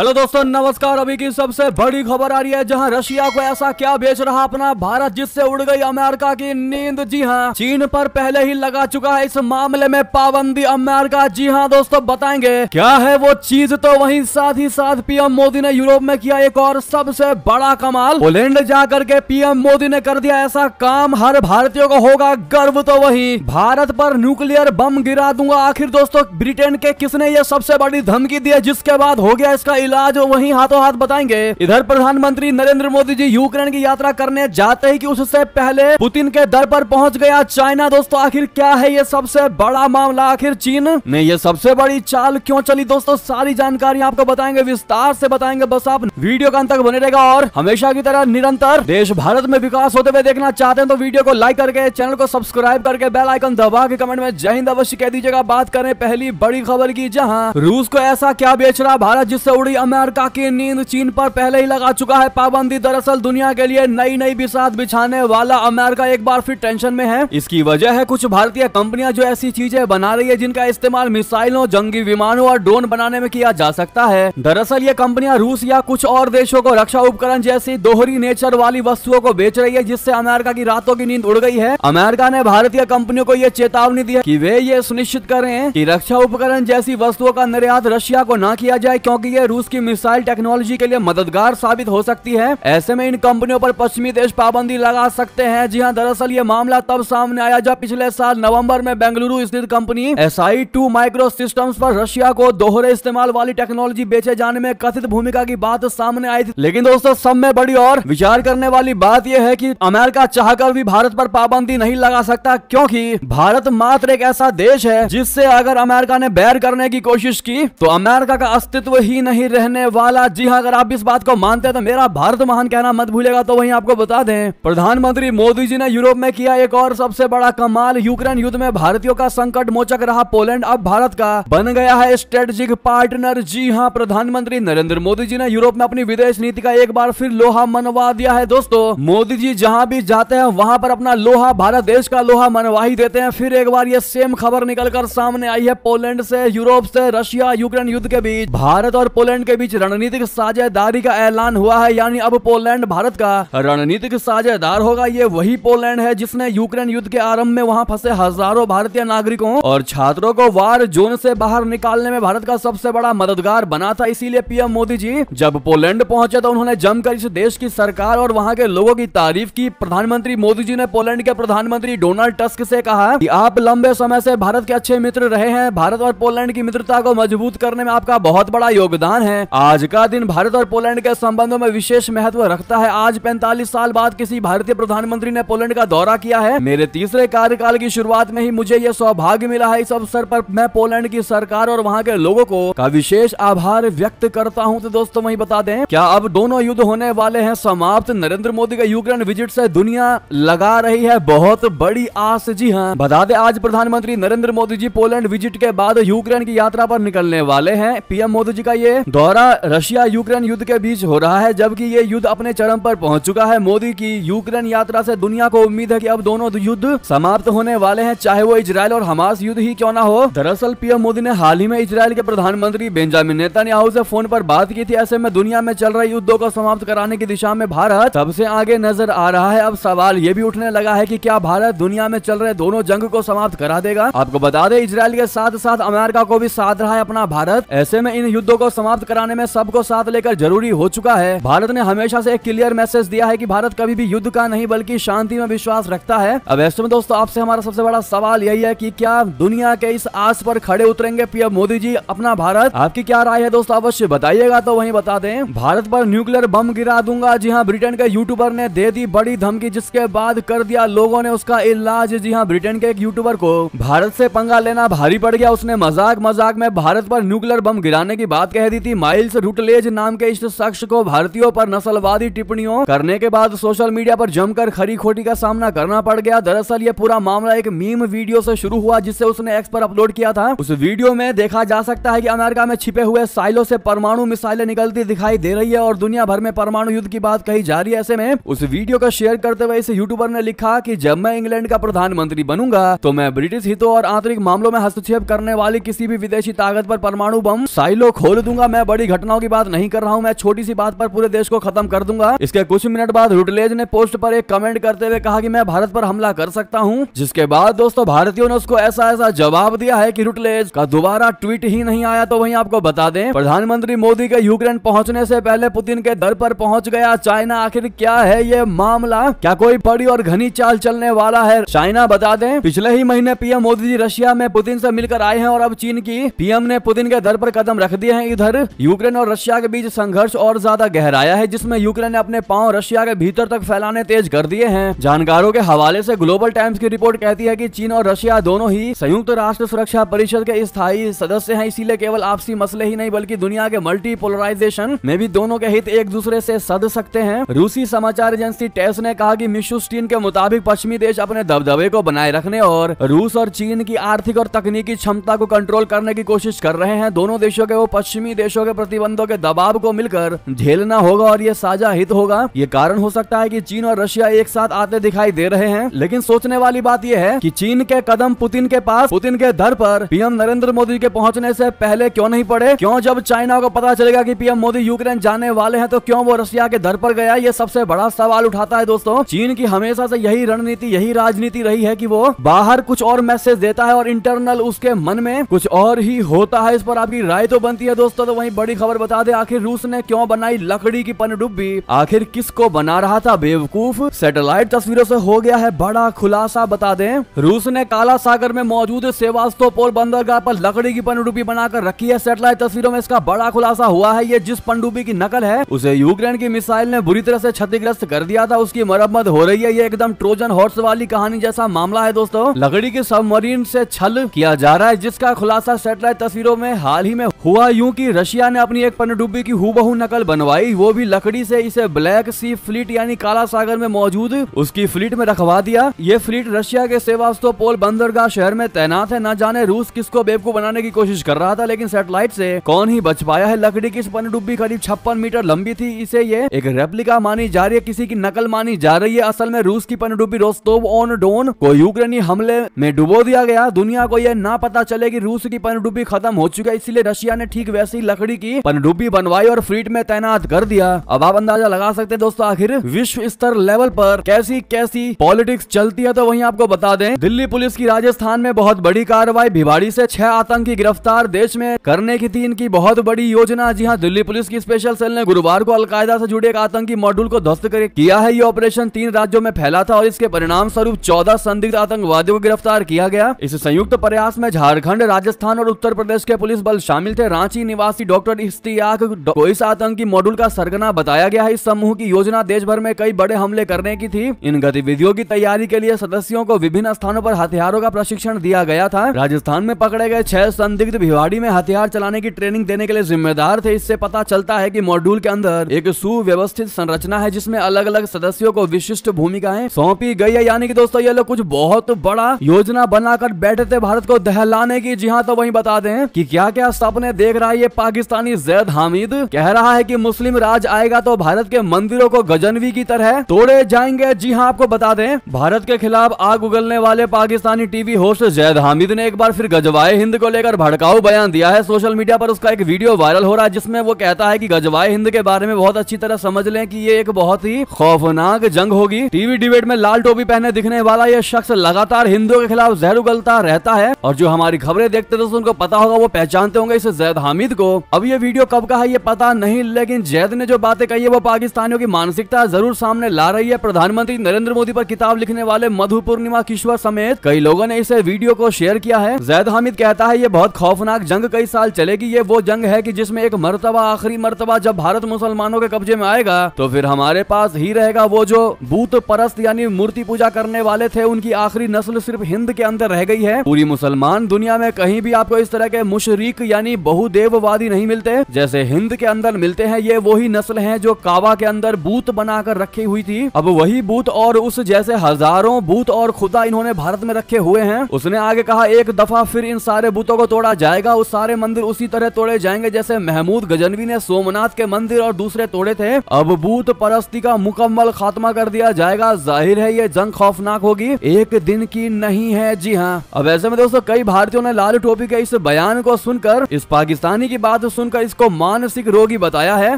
hello दोस्तों नमस्कार अभी की सबसे बड़ी खबर आ रही है जहां रशिया को ऐसा क्या बेच रहा अपना भारत जिससे उड़ गई अमेरिका की नींद जी हां चीन पर पहले ही लगा चुका है इस मामले में पाबंदी अमेरिका जी हां दोस्तों बताएंगे क्या है वो चीज तो वहीं साथ ही साथ पीएम मोदी ने यूरोप में किया एक और सबसे बड़ा कमाल पोलैंड जा करके पीएम मोदी ने कर दिया ऐसा काम हर भारतीयों को होगा गर्व तो वही भारत पर न्यूक्लियर बम गिरा दूंगा आखिर दोस्तों ब्रिटेन के किसने ये सबसे बड़ी धमकी दी है जिसके बाद हो गया इसका इलाज हो वही हाथों हाथ बताएंगे इधर प्रधानमंत्री नरेंद्र मोदी जी यूक्रेन की यात्रा करने जाते ही की उससे पहले पुतिन के दर पर पहुंच गया चाइना दोस्तों आखिर क्या है ये सबसे बड़ा मामला आखिर चीन ने ये सबसे बड़ी चाल क्यों चली दोस्तों सारी जानकारी आपको बताएंगे विस्तार से बताएंगे बस आप वीडियो का अंत तक बने रहेगा और हमेशा की तरह निरंतर देश भारत में विकास होते हुए देखना चाहते हैं तो वीडियो को लाइक करके चैनल को सब्सक्राइब करके बेल आइकन दबा के कमेंट में जय हिंद अवश्य कह दीजिएगा बात करें पहली बड़ी खबर की जहाँ रूस को ऐसा क्या बेच रहा भारत जिससे उड़ी अमेरिका की नींद चीन पर पहले ही लगा चुका है पाबंदी दरअसल दुनिया के लिए नई नई बिसात बिछाने वाला अमेरिका एक बार फिर टेंशन में है इसकी वजह है कुछ भारतीय कंपनियां जो ऐसी चीजें बना रही है जिनका इस्तेमाल मिसाइलों जंगी विमानों और ड्रोन बनाने में किया जा सकता है दरअसल ये कंपनियां रूस या कुछ और देशों को रक्षा उपकरण जैसी दोहरी नेचर वाली वस्तुओं को बेच रही है जिससे अमेरिका की रातों की नींद उड़ गई है अमेरिका ने भारतीय कंपनियों को ये चेतावनी दी है की वे ये सुनिश्चित करें की रक्षा उपकरण जैसी वस्तुओं का निर्यात रशिया को न किया जाए क्योंकि ये रूस रूस की मिसाइल टेक्नोलॉजी के लिए मददगार साबित हो सकती है ऐसे में इन कंपनियों पर पश्चिमी देश पाबंदी लगा सकते हैं जी हाँ दरअसल ये मामला तब सामने आया जब पिछले साल नवंबर में बेंगलुरु स्थित company S I two micro system पर रशिया को दोहरे इस्तेमाल वाली टेक्नोलॉजी बेचे जाने में कथित भूमिका की बात सामने आई थी लेकिन दोस्तों सब में बड़ी और विचार करने वाली बात यह है की अमेरिका चाहकर भी भारत पर पाबंदी नहीं लगा सकता क्योंकि भारत मात्र एक ऐसा देश है जिससे अगर अमेरिका ने बैर करने की कोशिश की तो अमेरिका का अस्तित्व ही नहीं रहने वाला जी हाँ अगर आप इस बात को मानते हैं तो मेरा भारत महान कहना मत भूलेगा तो वहीं आपको बता दें प्रधानमंत्री मोदी जी ने यूरोप में किया एक और सबसे बड़ा कमाल यूक्रेन युद्ध में भारतीयों का संकट मोचक रहा पोलैंड अब भारत का बन गया है स्ट्रेटेजिक पार्टनर जी हाँ प्रधानमंत्री नरेंद्र मोदी जी ने यूरोप में अपनी विदेश नीति का एक बार फिर लोहा मनवा दिया है दोस्तों मोदी जी जहाँ भी जाते हैं वहाँ पर अपना लोहा भारत देश का लोहा मनवा ही देते हैं फिर एक बार ये सेम खबर निकलकर सामने आई है पोलैंड से यूरोप से रशिया यूक्रेन युद्ध के बीच भारत और पोलैंड पोलैंड के बीच रणनीतिक साझेदारी का ऐलान हुआ है यानी अब पोलैंड भारत का रणनीतिक साझेदार होगा ये वही पोलैंड है जिसने यूक्रेन युद्ध के आरंभ में वहाँ फंसे हजारों भारतीय नागरिकों और छात्रों को वार जोन से बाहर निकालने में भारत का सबसे बड़ा मददगार बना था इसीलिए पीएम मोदी जी जब पोलैंड पहुंचे तो उन्होंने जमकर इस देश की सरकार और वहाँ के लोगों की तारीफ की प्रधानमंत्री मोदी जी ने पोलैंड के प्रधानमंत्री डोनाल्ड टस्क से कहा कि आप लंबे समय से भारत के अच्छे मित्र रहे हैं भारत और पोलैंड की मित्रता को मजबूत करने में आपका बहुत बड़ा योगदान है हैं आज का दिन भारत और पोलैंड के संबंधों में विशेष महत्व रखता है आज पैंतालीस साल बाद किसी भारतीय प्रधानमंत्री ने पोलैंड का दौरा किया है मेरे तीसरे कार्यकाल की शुरुआत में ही मुझे यह सौभाग्य मिला है इस अवसर पर मैं पोलैंड की सरकार और वहाँ के लोगों को का विशेष आभार व्यक्त करता हूँ तो दोस्तों वही बता दें क्या अब दोनों युद्ध होने वाले हैं समाप्त नरेंद्र मोदी का यूक्रेन विजिट से दुनिया लगा रही है बहुत बड़ी आस जी हाँ बता दे आज प्रधानमंत्री नरेंद्र मोदी जी पोलैंड विजिट के बाद यूक्रेन की यात्रा पर निकलने वाले हैं पीएम मोदी जी का ये दौरा रशिया यूक्रेन युद्ध के बीच हो रहा है जबकि ये युद्ध अपने चरम पर पहुंच चुका है मोदी की यूक्रेन यात्रा से दुनिया को उम्मीद है कि अब दोनों युद्ध समाप्त होने वाले हैं चाहे वो इसराइल और हमास युद्ध ही क्यों ना हो दरअसल पीएम मोदी ने हाल ही में इसराइल के प्रधानमंत्री बेंजामिन नेतन्याहू से फोन पर बात की थी ऐसे में दुनिया में चल रहे युद्धों को समाप्त कराने की दिशा में भारत सबसे आगे नजर आ रहा है अब सवाल ये भी उठने लगा है की क्या भारत दुनिया में चल रहे दोनों जंग को समाप्त करा देगा आपको बता दे इसराइल के साथ साथ अमेरिका को भी साथ रहा है अपना भारत ऐसे में इन युद्धों को समाप्त कराने में सबको साथ लेकर जरूरी हो चुका है भारत ने हमेशा से एक क्लियर मैसेज दिया है कि भारत कभी भी युद्ध का नहीं बल्कि शांति में विश्वास रखता है अब ऐसे में दोस्तों आपसे हमारा सबसे बड़ा सवाल यही है की क्या दुनिया के इस आस पर खड़े उतरेंगे पीएम मोदी जी अपना भारत आपकी क्या राय है दोस्तों अवश्य बताइएगा तो वही बता दे भारत पर न्यूक्लियर बम गिरा दूंगा जी हाँ ब्रिटेन के यूट्यूबर ने दे दी बड़ी धमकी जिसके बाद कर दिया लोगों ने उसका इलाज जी हाँ ब्रिटेन के एक यूट्यूबर को भारत से पंगा लेना भारी पड़ गया उसने मजाक मजाक में भारत पर न्यूक्लियर बम गिराने की बात कह दी थी माइल्स रूटलेज नाम के इस शख्स को भारतीयों पर नस्लवादी टिप्पणियों करने के बाद सोशल मीडिया पर जमकर खरी खोटी का सामना करना पड़ गया दरअसल ये पूरा मामला एक मीम वीडियो से शुरू हुआ जिसे उसने एक्स पर अपलोड किया था उस वीडियो में देखा जा सकता है की अमेरिका में छिपे हुए साइलो से परमाणु मिसाइलें निकलती दिखाई दे रही है और दुनिया भर में परमाणु युद्ध की बात कही जा रही है ऐसे में उस वीडियो का शेयर करते हुए इस यूट्यूबर ने लिखा की जब मैं इंग्लैंड का प्रधानमंत्री बनूंगा तो मैं ब्रिटिश हितों और आंतरिक मामलों में हस्तक्षेप करने वाली किसी भी विदेशी ताकत पर परमाणु बम साइलो खोल दूंगा मैं बड़ी घटनाओं की बात नहीं कर रहा हूँ मैं छोटी सी बात पर पूरे देश को खत्म कर दूंगा इसके कुछ मिनट बाद रुटलेज ने पोस्ट पर एक कमेंट करते हुए कहा कि मैं भारत पर हमला कर सकता हूँ जिसके बाद दोस्तों भारतीयों ने उसको ऐसा ऐसा जवाब दिया है की रुटलेज का दोबारा ट्वीट ही नहीं आया तो वही आपको बता दें प्रधानमंत्री मोदी के यूक्रेन पहुंचने से पहले पुतिन के दर पर पहुंच गया चाइना आखिर क्या है ये मामला क्या कोई बड़ी और घनी चाल चलने वाला है चाइना बता दें पिछले ही महीने पीएम मोदी जी रशिया में पुतिन से मिलकर आए हैं और अब चीन की पीएम ने पुतिन के दर पर कदम रख दिए हैं इधर यूक्रेन और रशिया के बीच संघर्ष और ज्यादा गहराया है जिसमे यूक्रेन ने अपने पाँव रशिया के भीतर तक फैलाने तेज कर दिए हैं जानकारों के हवाले ऐसी ग्लोबल टाइम्स की रिपोर्ट कहती है की चीन और रशिया दोनों ही संयुक्त राष्ट्र सुरक्षा परिषद के स्थायी सदस्य है इसीलिए केवल आपसी मसले ही नहीं बल्कि दुनिया के मल्टी पोलराइजेशन में भी दोनों के हित एक दूसरे से सद सकते हैं रूसी समाचार एजेंसी टेस ने कहा कि मिशुस्टीन के मुताबिक पश्चिमी देश अपने दबदबे को बनाए रखने और रूस और चीन की आर्थिक और तकनीकी क्षमता को कंट्रोल करने की कोशिश कर रहे हैं दोनों देशों के वो पश्चिमी देशों देशों के प्रतिबंधों के दबाव को मिलकर झेलना होगा और ये साझा हित होगा ये कारण हो सकता है की चीन और रशिया एक साथ आते दिखाई दे रहे हैं लेकिन सोचने वाली बात यह है कि चीन के कदम पुतिन के पास पुतिन के धर पर पीएम नरेंद्र मोदी के पहुंचने से पहले क्यों नहीं पड़े क्यों जब चाइना को पता चलेगा कि पीएम मोदी यूक्रेन जाने वाले हैं तो क्यों वो रशिया के धर पर गया ये सबसे बड़ा सवाल उठाता है दोस्तों चीन की हमेशा से यही रणनीति यही राजनीति रही है कि वो बाहर कुछ और मैसेज देता है और इंटरनल उसके मन में कुछ और ही होता है इस पर आपकी राय तो बनती है दोस्तों तो वही आई बड़ी खबर बता दे आखिर रूस ने क्यों बनाई लकड़ी की पनडुब्बी आखिर किसको बना रहा था बेवकूफ सैटेलाइट तस्वीरों से हो गया है बड़ा खुलासा बता दें रूस ने काला सागर में मौजूद सेवास्तोपोल बंदरगाह पर लकड़ी की पनडुब्बी बनाकर रखी है सैटेलाइट तस्वीरों में इसका बड़ा खुलासा हुआ है ये जिस पनडुब्बी की नकल है उसे यूक्रेन की मिसाइल ने बुरी तरह से क्षतिग्रस्त कर दिया था उसकी मरम्मत हो रही है ये एकदम ट्रोजन हॉर्स वाली कहानी जैसा मामला है दोस्तों लकड़ी के सबमरीन से छल किया जा रहा है जिसका खुलासा सैटेलाइट तस्वीरों में हाल ही में हुआ यूँ की रशिया रशिया ने अपनी एक पनडुब्बी की हुबहू नकल बनवाई वो भी लकड़ी से इसे ब्लैक सी फ्लीट यानी काला सागर में मौजूद उसकी फ्लीट में रखवा दिया ये फ्लीट रशिया के सेवास्तोपोल पोल बंदरगाह शहर में तैनात है न जाने रूस किसको बेवकूफ बनाने की कोशिश कर रहा था लेकिन सैटेलाइट से कौन ही बच पाया है लकड़ी की इस पनडुब्बी करीब छप्पन मीटर लंबी थी इसे ये एक रेप्लिका मानी जा रही है किसी की नकल मानी जा रही है असल में रूस की पनडुब्बी रोस्तोव ऑन डोन को यूक्रेनी हमले में डुबो दिया गया दुनिया को यह ना पता चले की रूस की पनडुब्बी खत्म हो चुका इसलिए रशिया ने ठीक वैसी लकड़ी खोपड़ी की पनडुब्बी बनवाई और फ्लीट में तैनात कर दिया अब आप अंदाजा लगा सकते दोस्तों आखिर विश्व स्तर लेवल पर कैसी कैसी पॉलिटिक्स चलती है तो वही आपको बता दें दिल्ली पुलिस की राजस्थान में बहुत बड़ी कार्रवाई भिवाड़ी से छह आतंकी गिरफ्तार देश में करने की थी इनकी बहुत बड़ी योजना जी हाँ दिल्ली पुलिस की स्पेशल सेल ने गुरुवार को अलकायदा से जुड़े एक आतंकी मॉड्यूल को ध्वस्त कर किया है ये ऑपरेशन तीन राज्यों में फैला था और इसके परिणाम स्वरूप चौदह संदिग्ध आतंकवादियों को गिरफ्तार किया गया इस संयुक्त प्रयास में झारखंड राजस्थान और उत्तर प्रदेश के पुलिस बल शामिल थे रांची निवासी डॉक्टर डॉक्टर इश्तियाक कोइस आतंकी मॉड्यूल का सरगना बताया गया है इस समूह की योजना देश भर में कई बड़े हमले करने की थी इन गतिविधियों की तैयारी के लिए सदस्यों को विभिन्न स्थानों पर हथियारों का प्रशिक्षण दिया गया था राजस्थान में पकड़े गए छह संदिग्ध भिवाड़ी में हथियार चलाने की ट्रेनिंग देने के लिए जिम्मेदार थे इससे पता चलता है की मॉड्यूल के अंदर एक सुव्यवस्थित संरचना है जिसमे अलग अलग सदस्यों को विशिष्ट भूमिकाएं सौंपी गई है यानी की दोस्तों ये लोग कुछ बहुत बड़ा योजना बनाकर बैठे थे भारत को दहलाने की जी हाँ तो वही बता दें कि क्या क्या सपने देख रहा है ये पाकिस्तान पाकिस्तानी जैद हामिद कह रहा है कि मुस्लिम राज आएगा तो भारत के मंदिरों को गजनवी की तरह तोड़े जाएंगे जी हाँ आपको बता दें भारत के खिलाफ आग उगलने वाले पाकिस्तानी टीवी होस्ट जैद हामिद ने एक बार फिर गजवाए हिंद को लेकर भड़काऊ बयान दिया है सोशल मीडिया पर उसका एक वीडियो वायरल हो रहा है जिसमें वो कहता है की गजवाए हिंद के बारे में बहुत अच्छी तरह समझ लें की ये एक बहुत ही खौफनाक जंग होगी टीवी डिबेट में लाल टोपी पहने दिखने वाला यह शख्स लगातार हिंदुओं के खिलाफ जहर उगलता रहता है और जो हमारी खबरें देखते थे तो उनको पता होगा वो पहचानते होंगे इस जैद हामिद को अब अब ये वीडियो कब का है ये पता नहीं लेकिन जैद ने जो बातें कही है वो पाकिस्तानियों की मानसिकता जरूर सामने ला रही है प्रधानमंत्री नरेंद्र मोदी पर किताब लिखने वाले मधु पूर्णिमा किश्वर समेत कई लोगों ने इसे वीडियो को शेयर किया है जैद हामिद कहता है ये बहुत खौफनाक जंग कई साल चलेगी ये वो जंग है की जिसमे एक मरतबा आखिरी मरतबा जब भारत मुसलमानों के कब्जे में आएगा तो फिर हमारे पास ही रहेगा वो जो बूथ परस्त यानी मूर्ति पूजा करने वाले थे उनकी आखिरी नस्ल सिर्फ हिंद के अंदर रह गई है पूरी मुसलमान दुनिया में कहीं भी आपको इस तरह के मुशरीक यानी बहुदेववादी नहीं नहीं मिलते जैसे हिंद के अंदर मिलते हैं ये वही नस्ल है जो कावा के अंदर बूत बनाकर रखी हुई थी अब वही बूत और उस जैसे हजारों बूत और खुदा इन्होंने भारत में रखे हुए हैं उसने आगे कहा एक दफा फिर इन सारे बूतों को तोड़ा जाएगा उस सारे मंदिर उसी तरह तोड़े जाएंगे जैसे महमूद गजनवी ने सोमनाथ के मंदिर और दूसरे तोड़े थे अब बूत परस्ती का मुकम्मल खात्मा कर दिया जाएगा जाहिर है ये जंग खौफनाक होगी एक दिन की नहीं है जी हाँ अब ऐसे में दोस्तों कई भारतीयों ने लाल टोपी के इस बयान को सुनकर इस पाकिस्तानी की बात सुनकर इसको मानसिक रोगी बताया है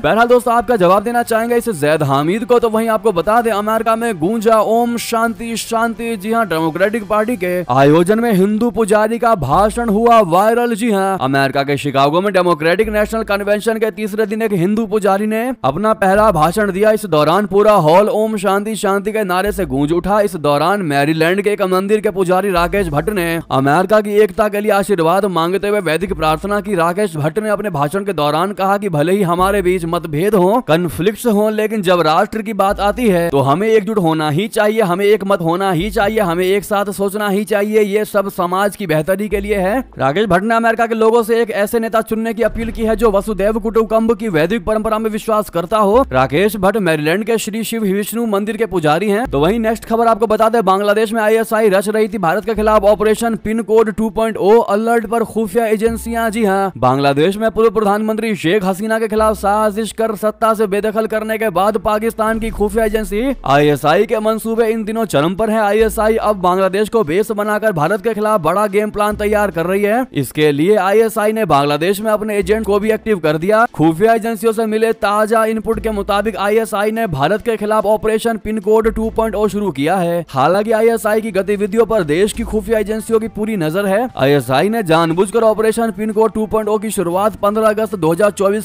बहरहाल दोस्तों आपका जवाब देना चाहेंगे इस जैद हामिद को तो वहीं आपको बता दे अमेरिका में गूंजा ओम शांति शांति जी हाँ डेमोक्रेटिक पार्टी के आयोजन में हिंदू पुजारी का भाषण हुआ वायरल जी हाँ अमेरिका के शिकागो में डेमोक्रेटिक नेशनल कन्वेंशन के तीसरे दिन एक हिंदू पुजारी ने अपना पहला भाषण दिया इस दौरान पूरा हॉल ओम शांति शांति के नारे से गूंज उठा इस दौरान मैरीलैंड के एक मंदिर के पुजारी राकेश भट्ट ने अमेरिका की एकता के लिए आशीर्वाद मांगते हुए वैदिक प्रार्थना की राकेश भट्ट ने अपने भाषण के दौरान कहा कि भले ही हमारे बीच मतभेद हो कन्फ्लिक्ट हो लेकिन जब राष्ट्र की बात आती है तो हमें एकजुट होना ही चाहिए हमें एक मत होना ही चाहिए हमें एक साथ सोचना ही चाहिए ये सब समाज की बेहतरी के लिए है राकेश भट्ट ने अमेरिका के लोगों से एक ऐसे नेता चुनने की अपील की है जो वसुदेव कुटुकम्ब की वैदिक परंपरा में विश्वास करता हो राकेश भट्ट मैरीलैंड के श्री शिव विष्णु मंदिर के पुजारी है तो वही नेक्स्ट खबर आपको बता दे बांग्लादेश में आई रच रही थी भारत के खिलाफ operation pin code two alert पर खुफिया एजेंसियां जी हाँ बांग्लादेश में पूर्व प्रधानमंत्री शेख हसीना के खिलाफ साजिश कर सत्ता से बेदखल करने के बाद पाकिस्तान की खुफिया एजेंसी आईएसआई के मंसूबे इन दिनों चरम पर है आईएसआई अब बांग्लादेश को बेस बनाकर भारत के खिलाफ बड़ा गेम प्लान तैयार कर रही है इसके लिए आईएसआई ने बांग्लादेश में अपने एजेंट को भी एक्टिव कर दिया खुफिया एजेंसियों से मिले ताजा इनपुट के मुताबिक आईएसआई ने भारत के खिलाफ ऑपरेशन पिन कोड टू शुरू किया है हालांकि आईएसआई की गतिविधियों पर देश की खुफिया एजेंसियों की पूरी नजर है आईएसआई ने जानबूझकर ऑपरेशन पिन कोड टू की शुरुआत पंद्रह सत्रह अगस्त दो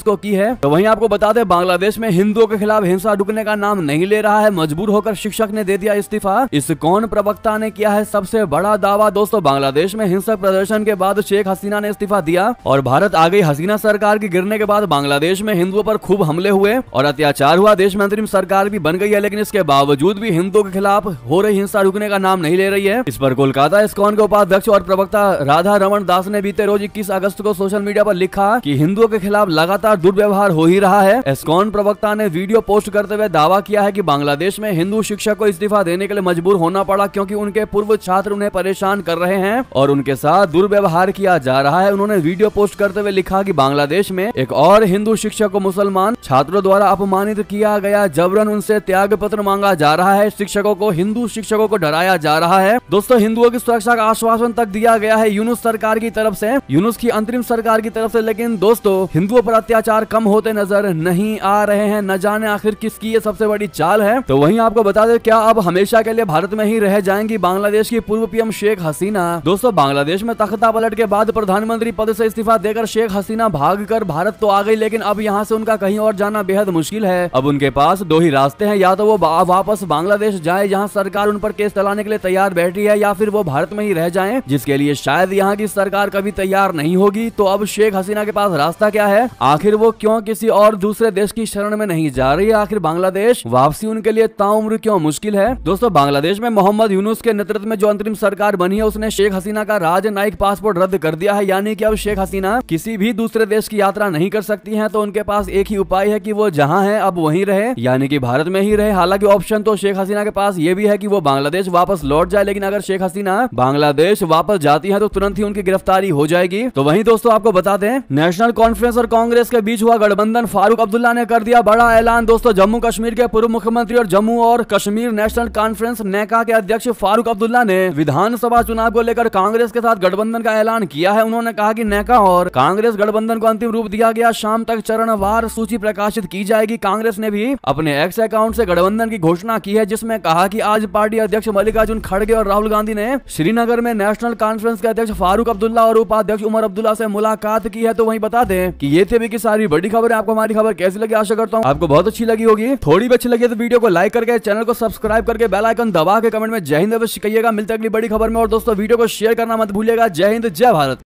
को की है तो वही आपको बता दे बांग्लादेश में हिंदुओं के खिलाफ हिंसा रुकने का नाम नहीं ले रहा है मजबूर होकर शिक्षक ने दे दिया इस्तीफा इस कौन प्रवक्ता ने किया है सबसे बड़ा दावा दोस्तों बांग्लादेश में हिंसक प्रदर्शन के बाद शेख हसीना ने इस्तीफा दिया और भारत आ गई हसीना सरकार के गिरने के बाद बांग्लादेश में हिंदुओं पर खूब हमले हुए और अत्याचार हुआ देश में अंतरिम सरकार भी बन गई है लेकिन इसके बावजूद भी हिंदुओं के खिलाफ हो रही हिंसा रुकने का नाम नहीं ले रही है इस पर कोलकाता इस्कॉन के उपाध्यक्ष और प्रवक्ता राधा रमन दास ने बीते रोज इक्कीस अगस्त को सोशल मीडिया पर लिखा की हिंदुओं के खिलाफ लगातार दुर्व्यवहार हो ही रहा है एस्कॉन प्रवक्ता ने वीडियो पोस्ट करते हुए दावा किया है की बांग्लादेश में हिंदू शिक्षक को इस्तीफा देने के लिए मजबूर होना पड़ा क्यूँकी उनके पूर्व छात्र उन्हें परेशान कर रहे हैं और उनके साथ दुर्व्यवहार किया जा रहा है उन्होंने वीडियो पोस्ट करते हुए लिखा की बांग्लादेश में एक और हिंदू शिक्षक को मुसलमान छात्रों द्वारा अपमानित किया गया जबरन उनसे त्याग पत्र मांगा जा रहा है शिक्षकों को हिंदू शिक्षकों को डराया जा रहा है दोस्तों हिंदुओं की सुरक्षा का आश्वासन तक दिया गया है यूनुस सरकार की तरफ से यूनुस की अंतरिम सरकार की तरफ से लेकिन दो दोस्तों हिंदुओं पर अत्याचार कम होते नजर नहीं आ रहे हैं न जाने आखिर किसकी ये सबसे बड़ी चाल है तो वहीं आपको बता दें क्या अब हमेशा के लिए भारत में ही रह जाएंगी बांग्लादेश की पूर्व पीएम शेख हसीना दोस्तों बांग्लादेश में तख्ता पलट के बाद प्रधानमंत्री पद से इस्तीफा देकर शेख हसीना भाग कर भारत तो आ गई लेकिन अब यहाँ से उनका कहीं और जाना बेहद मुश्किल है अब उनके पास दो ही रास्ते हैं या तो वो वापस बांग्लादेश जाए जहाँ सरकार उन पर केस चलाने के लिए तैयार बैठी है या फिर वो भारत में ही रह जाए जिसके लिए शायद यहाँ की सरकार कभी तैयार नहीं होगी तो अब शेख हसीना के पास रास्ता क्या है आखिर वो क्यों किसी और दूसरे देश की शरण में नहीं जा रही है आखिर बांग्लादेश वापसी उनके लिए ताउम्र क्यों मुश्किल है दोस्तों बांग्लादेश में मोहम्मद यूनुस के नेतृत्व में जो अंतरिम सरकार बनी है उसने शेख हसीना का राजनयिक पासपोर्ट रद्द कर दिया है यानी कि अब शेख हसीना किसी भी दूसरे देश की यात्रा नहीं कर सकती है तो उनके पास एक ही उपाय है की वो जहाँ है अब वही रहे यानी की भारत में ही रहे हालांकि ऑप्शन तो शेख हसीना के पास ये भी है की वो बांग्लादेश वापस लौट जाए लेकिन अगर शेख हसीना बांग्लादेश वापस जाती है तो तुरंत ही उनकी गिरफ्तारी हो जाएगी तो वही दोस्तों आपको बता दें नेशनल कॉन्फ्रेंस और कांग्रेस के बीच हुआ गठबंधन फारूक अब्दुल्ला ने कर दिया बड़ा ऐलान दोस्तों जम्मू कश्मीर के पूर्व मुख्यमंत्री और जम्मू और कश्मीर नेशनल कॉन्फ्रेंस नेका के अध्यक्ष फारूक अब्दुल्ला ने विधानसभा चुनाव को लेकर कांग्रेस के साथ गठबंधन का ऐलान किया है उन्होंने कहा की नेका और कांग्रेस गठबंधन को अंतिम रूप दिया गया शाम तक चरणवार सूची प्रकाशित की जाएगी कांग्रेस ने भी अपने एक्स अकाउंट से गठबंधन की घोषणा की है जिसमें कहा की आज पार्टी अध्यक्ष मल्लिकार्जुन खड़गे और राहुल गांधी ने श्रीनगर में नेशनल कॉन्फ्रेंस के अध्यक्ष फारूक अब्दुल्ला और उपाध्यक्ष उमर अब्दुल्ला से मुलाकात की है तो वही बता बता दें कि ये थी अभी की सारी बड़ी खबर आपको हमारी खबर कैसी लगी आशा करता हूँ आपको बहुत अच्छी लगी होगी थोड़ी भी अच्छी लगी तो वीडियो को लाइक करके चैनल को सब्सक्राइब करके बेल आइकन दबा के कमेंट में जय हिंद अवश्य कहिएगा मिलते अगली बड़ी खबर में और दोस्तों वीडियो को शेयर करना मत भूलिएगा जय हिंद जय भारत